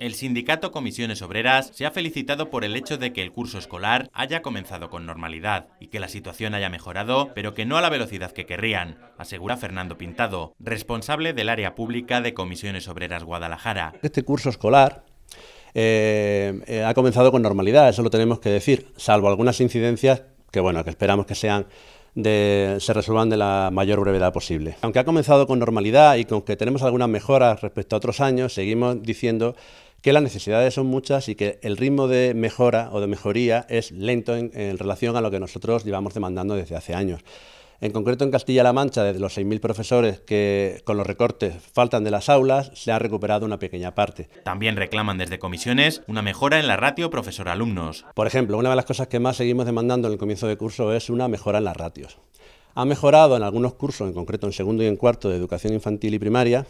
El sindicato Comisiones Obreras se ha felicitado por el hecho de que el curso escolar haya comenzado con normalidad y que la situación haya mejorado, pero que no a la velocidad que querrían, asegura Fernando Pintado, responsable del área pública de Comisiones Obreras Guadalajara. Este curso escolar eh, eh, ha comenzado con normalidad, eso lo tenemos que decir, salvo algunas incidencias que bueno, que esperamos que sean de, se resuelvan de la mayor brevedad posible. Aunque ha comenzado con normalidad y con que tenemos algunas mejoras respecto a otros años, seguimos diciendo que las necesidades son muchas y que el ritmo de mejora o de mejoría es lento en, relación a lo que nosotros llevamos demandando desde hace años. En concreto, en Castilla-La Mancha, desde los 6.000 profesores que con los recortes faltan de las aulas, se ha recuperado una pequeña parte. También reclaman desde comisiones una mejora en la ratio profesor-alumnos. Por ejemplo, una de las cosas que más seguimos demandando en el comienzo de curso es una mejora en las ratios. Ha mejorado en algunos cursos, en concreto en segundo y en cuarto de educación infantil y primaria,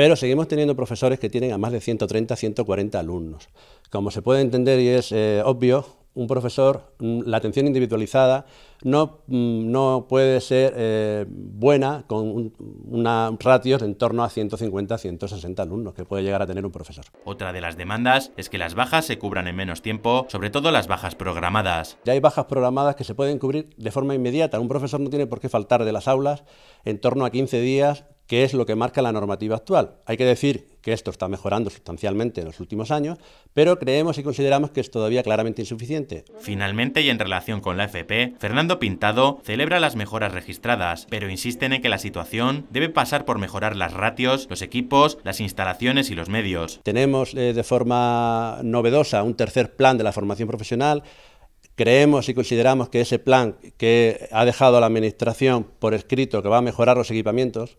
pero seguimos teniendo profesores que tienen a más de 130, 140 alumnos. Como se puede entender y es eh, obvio, un profesor, mm, la atención individualizada no, mm, puede ser eh, buena con un, una ratios en torno a 150 160 alumnos que puede llegar a tener un profesor. Otra de las demandas es que las bajas se cubran en menos tiempo, sobre todo las bajas programadas. Ya hay bajas programadas que se pueden cubrir de forma inmediata. Un profesor no tiene por qué faltar de las aulas en torno a 15 días que es lo que marca la normativa actual. Hay que decir que esto está mejorando sustancialmente en los últimos años, pero creemos y consideramos que es todavía claramente insuficiente. Finalmente, y en relación con la FP, Fernando Pintado celebra las mejoras registradas, pero insisten en que la situación debe pasar por mejorar las ratios, los equipos, las instalaciones y los medios. Tenemos eh, de forma novedosa un tercer plan de la formación profesional creemos y consideramos que ese plan que ha dejado la Administración por escrito que va a mejorar los equipamientos,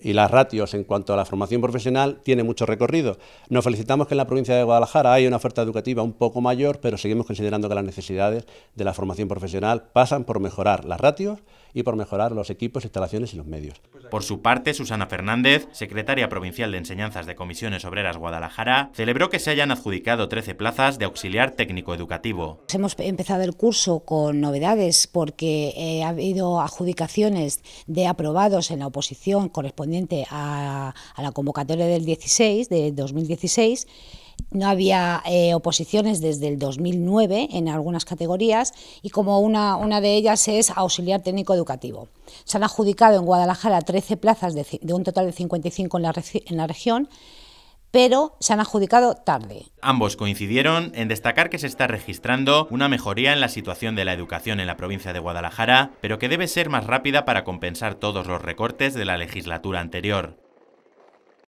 y las ratios en cuanto a la formación profesional tiene mucho recorrido. Nos felicitamos que en la provincia de Guadalajara hay una oferta educativa un poco mayor, pero seguimos considerando que las necesidades de la formación profesional pasan por mejorar las ratios y por mejorar los equipos, instalaciones y los medios. Por su parte, Susana Fernández, secretaria provincial de Enseñanzas de Comisiones Obreras Guadalajara, celebró que se hayan adjudicado 13 plazas de auxiliar técnico educativo. Hemos empezado el curso con novedades porque eh, ha habido adjudicaciones de aprobados en la oposición correspondiente a, la convocatoria del 16, de 2016, no había eh, oposiciones desde el 2009 en algunas categorías y como una, de ellas es auxiliar técnico educativo. Se han adjudicado en Guadalajara 13 plazas de, un total de 55 en la, en la región pero se han adjudicado tarde. Ambos coincidieron en destacar que se está registrando una mejoría en la situación de la educación en la provincia de Guadalajara, pero que debe ser más rápida para compensar todos los recortes de la legislatura anterior.